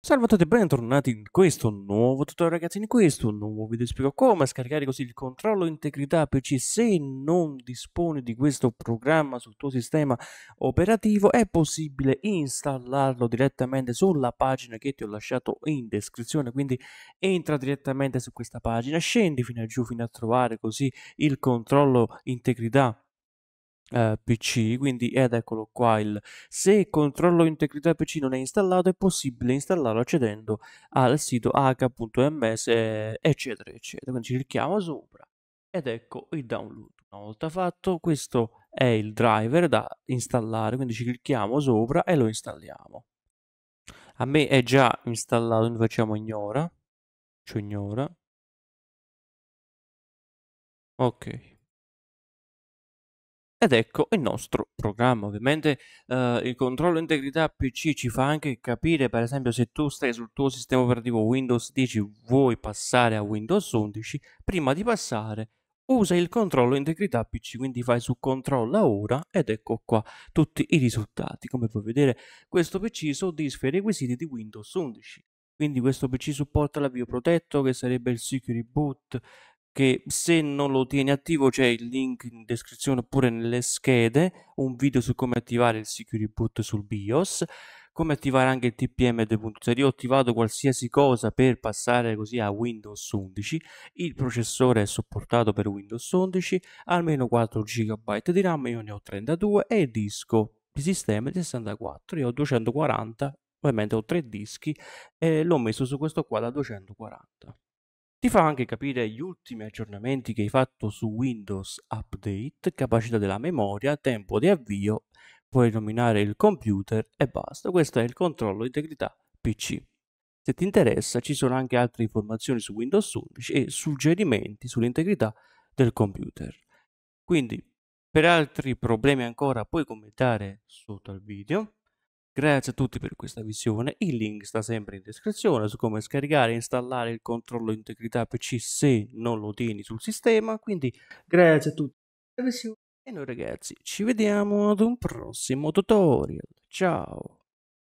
Salve a tutti e bentornati in questo nuovo tutorial ragazzi, in questo nuovo video spiego come scaricare così il controllo integrità PC se non disponi di questo programma sul tuo sistema operativo è possibile installarlo direttamente sulla pagina che ti ho lasciato in descrizione quindi entra direttamente su questa pagina, scendi fino a giù fino a trovare così il controllo integrità eh, PC, quindi ed eccolo qua il se controllo integrità PC non è installato è possibile installarlo accedendo al sito h.ms eh, eccetera eccetera, quindi clicchiamo sopra ed ecco il download. Una volta fatto questo è il driver da installare, quindi ci clicchiamo sopra e lo installiamo. A me è già installato, quindi facciamo ignora, cioè ignora. Ok, ed ecco il nostro programma. Ovviamente eh, il controllo integrità PC ci fa anche capire, per esempio, se tu stai sul tuo sistema operativo Windows 10 vuoi passare a Windows 11, prima di passare usa il controllo integrità PC, quindi fai su controlla ora ed ecco qua tutti i risultati. Come puoi vedere, questo PC soddisfa i requisiti di Windows 11. Quindi questo PC supporta l'avvio protetto, che sarebbe il security boot, che se non lo tieni attivo c'è il link in descrizione oppure nelle schede, un video su come attivare il Security Boot sul BIOS, come attivare anche il TPM 2.0. Io ho attivato qualsiasi cosa per passare così a Windows 11. Il processore è supportato per Windows 11, almeno 4 GB di RAM, io ne ho 32 e il disco di sistema è 64, io ho 240, ovviamente ho tre dischi e l'ho messo su questo qua da 240. Ti fa anche capire gli ultimi aggiornamenti che hai fatto su Windows Update, capacità della memoria, tempo di avvio, puoi nominare il computer e basta. Questo è il controllo integrità PC. Se ti interessa ci sono anche altre informazioni su Windows 11 e suggerimenti sull'integrità del computer. Quindi per altri problemi ancora puoi commentare sotto al video Grazie a tutti per questa visione, il link sta sempre in descrizione su come scaricare e installare il controllo integrità PC se non lo tieni sul sistema, quindi grazie a tutti per la visione e noi ragazzi ci vediamo ad un prossimo tutorial, ciao!